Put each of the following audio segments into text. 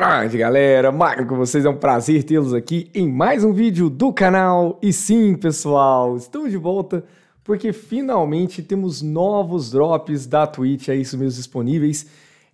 Grande galera, Magno com vocês, é um prazer tê-los aqui em mais um vídeo do canal. E sim, pessoal, estamos de volta porque finalmente temos novos drops da Twitch, é isso mesmo, disponíveis.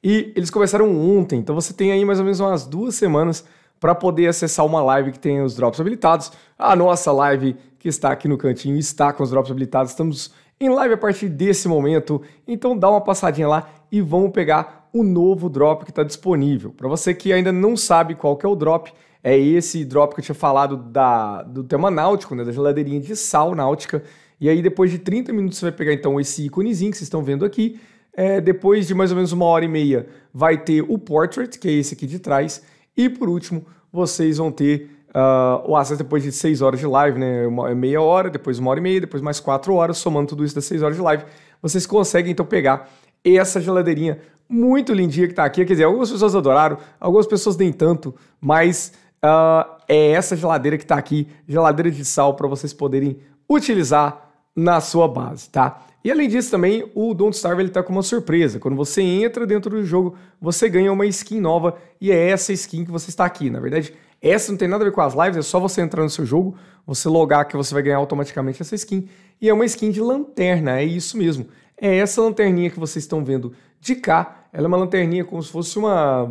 E eles começaram ontem, então você tem aí mais ou menos umas duas semanas para poder acessar uma live que tem os drops habilitados. A nossa live que está aqui no cantinho está com os drops habilitados, estamos em live a partir desse momento, então dá uma passadinha lá e vamos pegar o novo drop que está disponível. Para você que ainda não sabe qual que é o drop, é esse drop que eu tinha falado da, do tema náutico, né, da geladeirinha de sal náutica. E aí depois de 30 minutos você vai pegar então esse íconezinho que vocês estão vendo aqui. É, depois de mais ou menos uma hora e meia vai ter o portrait, que é esse aqui de trás. E por último, vocês vão ter uh, o acesso depois de 6 horas de live, né? Uma, é meia hora, depois uma hora e meia, depois mais 4 horas, somando tudo isso das 6 horas de live. Vocês conseguem então pegar essa geladeirinha muito lindinha que tá aqui. Quer dizer, algumas pessoas adoraram, algumas pessoas nem tanto, mas uh, é essa geladeira que tá aqui, geladeira de sal, para vocês poderem utilizar na sua base, tá? E além disso também, o Don't Starve ele tá com uma surpresa. Quando você entra dentro do jogo, você ganha uma skin nova e é essa skin que você está aqui. Na verdade, essa não tem nada a ver com as lives, é só você entrar no seu jogo, você logar que você vai ganhar automaticamente essa skin. E é uma skin de lanterna, é isso mesmo é essa lanterninha que vocês estão vendo de cá. Ela é uma lanterninha como se fosse uma,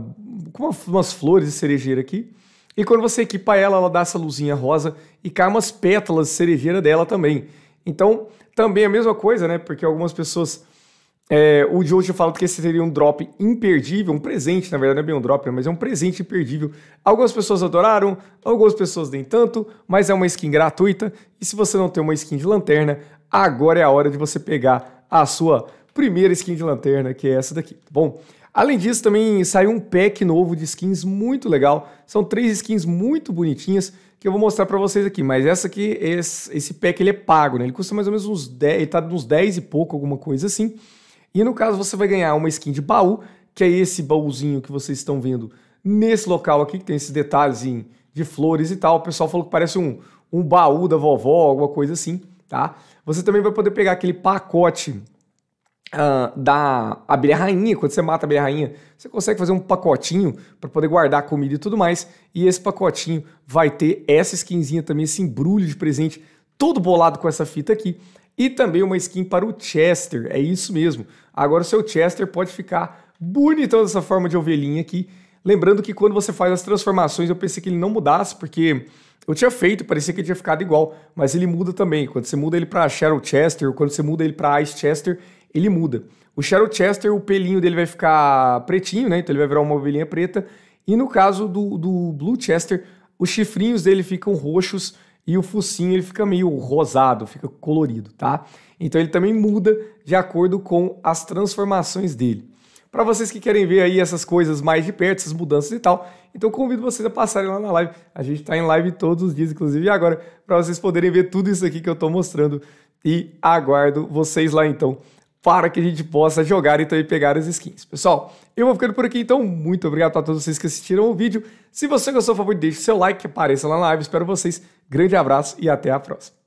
com umas flores de cerejeira aqui. E quando você equipa ela, ela dá essa luzinha rosa e cai umas pétalas de cerejeira dela também. Então, também é a mesma coisa, né? Porque algumas pessoas... É, o Jojo fala que esse seria um drop imperdível, um presente, na verdade, não é bem um drop, né, mas é um presente imperdível. Algumas pessoas adoraram, algumas pessoas nem tanto, mas é uma skin gratuita. E se você não tem uma skin de lanterna, agora é a hora de você pegar a sua primeira skin de lanterna, que é essa daqui, tá bom? Além disso, também saiu um pack novo de skins muito legal. São três skins muito bonitinhas que eu vou mostrar para vocês aqui. Mas essa aqui, esse, esse pack ele é pago, né? Ele custa mais ou menos uns 10, ele tá uns 10 e pouco, alguma coisa assim. E no caso você vai ganhar uma skin de baú, que é esse baúzinho que vocês estão vendo nesse local aqui, que tem esses detalhes de flores e tal. O pessoal falou que parece um, um baú da vovó, alguma coisa assim tá? Você também vai poder pegar aquele pacote uh, da abelha rainha, quando você mata a abelha rainha, você consegue fazer um pacotinho para poder guardar a comida e tudo mais, e esse pacotinho vai ter essa skinzinha também, esse embrulho de presente, todo bolado com essa fita aqui, e também uma skin para o Chester, é isso mesmo. Agora o seu Chester pode ficar bonitão dessa forma de ovelhinha aqui, Lembrando que quando você faz as transformações, eu pensei que ele não mudasse, porque eu tinha feito, parecia que tinha ficado igual, mas ele muda também. Quando você muda ele para Cheryl Chester, ou quando você muda ele para Ice Chester, ele muda. O Cheryl Chester, o pelinho dele vai ficar pretinho, né? Então ele vai virar uma ovelhinha preta. E no caso do, do Blue Chester, os chifrinhos dele ficam roxos e o focinho ele fica meio rosado, fica colorido, tá? Então ele também muda de acordo com as transformações dele para vocês que querem ver aí essas coisas mais de perto, essas mudanças e tal. Então convido vocês a passarem lá na live. A gente está em live todos os dias, inclusive agora, para vocês poderem ver tudo isso aqui que eu estou mostrando. E aguardo vocês lá então para que a gente possa jogar então, e pegar as skins. Pessoal, eu vou ficando por aqui, então muito obrigado a todos vocês que assistiram o vídeo. Se você gostou, por favor, deixe seu like, apareça lá na live, espero vocês. Grande abraço e até a próxima.